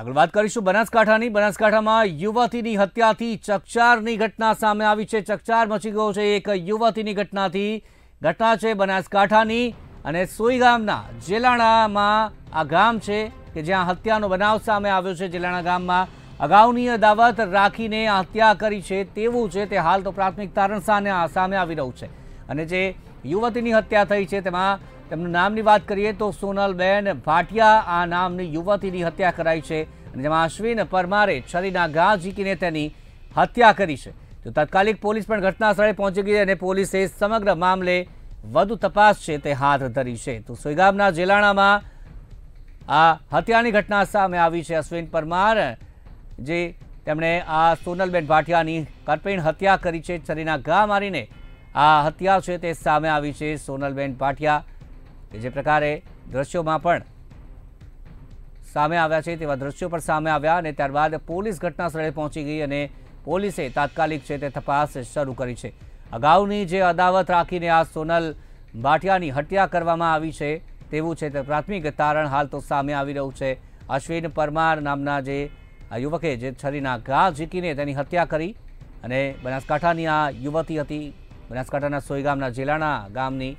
આગળ વાત કરીશું બનાસકાંઠાની બનાસકાંઠામાં યુવતીની હત્યાથી ચકચારની ઘટના સામે આવી છે ચકચાર મચી ગયો છે એક યુવતીની ઘટનાથી ઘટના છે બનાસકાંઠાની અને સોઈ ગામના જેલાણામાં આ ગામ છે કે જ્યાં હત્યાનો બનાવ સામે આવ્યો છે જેલાણા ગામમાં અગાઉની અદાવત રાખીને હત્યા કરી છે તેવું છે તે હાલ તો પ્રાથમિક તારણ સામે આવી રહ્યું છે અને જે યુવતીની હત્યા થઈ છે તેમાં તેમનું નામની વાત કરીએ તો સોનલબેન ભાટિયા આ નામની યુવતીની હત્યા કરાઈ છે જેમાં અશ્વિન પરમારે છરીના ઘા ઝીકીને તેની હત્યા કરી છે તો તાત્કાલિક પોલીસ પણ ઘટના સ્થળે પહોંચી ગઈ અને પોલીસે સમગ્ર મામલે વધુ તપાસ છે તે હાથ ધરી છે તો સોયગામના જેલાણામાં આ હત્યાની ઘટના સામે આવી છે અશ્વિન પરમાર જે તેમણે આ સોનલબેન ભાટિયાની કરપીણ હત્યા કરી છે છરીના ઘા મારીને આ હત્યા છે તે સામે આવી છે સોનલબેન ભાટિયા કે જે પ્રકારે દ્રશ્યોમાં પણ સામે આવ્યા છે તેવા દ્રશ્યો પણ સામે આવ્યા અને ત્યારબાદ પોલીસ ઘટના સ્થળે પહોંચી ગઈ અને પોલીસે તાત્કાલિક છે તે તપાસ શરૂ કરી છે અગાઉની જે અદાવત રાખીને આ સોનલ ભાટિયાની હત્યા કરવામાં આવી છે તેવું છે તે પ્રાથમિક તારણ હાલ તો સામે આવી રહ્યું છે અશ્વિન પરમાર નામના જે યુવકે જે છરીના ઘા ઝીકીને તેની હત્યા કરી અને બનાસકાંઠાની આ યુવતી હતી બનાસકાંઠાના સોઈ ગામના જેલાણા ગામની